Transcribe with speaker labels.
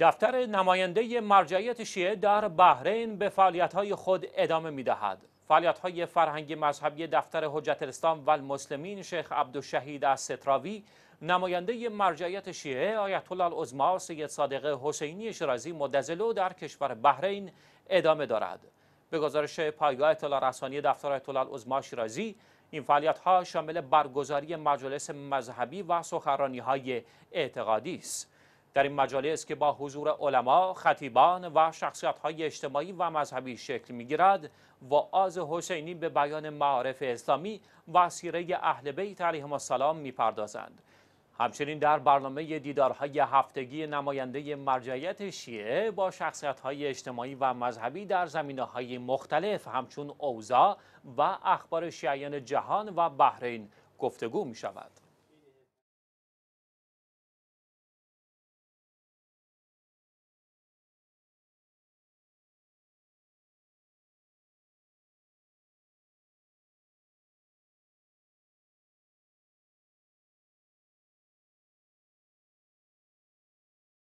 Speaker 1: دفتر نماینده مرجعیت شیعه در بحرین به فعالیت‌های خود ادامه می‌دهد. فعالیت‌های فرهنگی مذهبی دفتر حجت الاسلام و المسلمین شیخ عبدالشهید الستراوی نماینده مرجعیت شیعه آیت الله العظما سید صادق حسینی شیرازی مدزلو در کشور بحرین ادامه دارد. به گزارش پایگاه اطلاع رسانی دفتر آیت الله العظما شیرازی این فعالیت‌ها شامل برگزاری مجالس مذهبی و سخرانی اعتقادی است. در این مجالس که با حضور علما، خطیبان و های اجتماعی و مذهبی شکل گیرد و آز حسینی به بیان معارف اسلامی و سیره اهل بیت علیهم السلام پردازند. همچنین در برنامه دیدارهای هفتگی نماینده مرجعیت شیعه با های اجتماعی و مذهبی در های مختلف همچون اوزا و اخبار شیعیان جهان و بحرین گفتگو شود.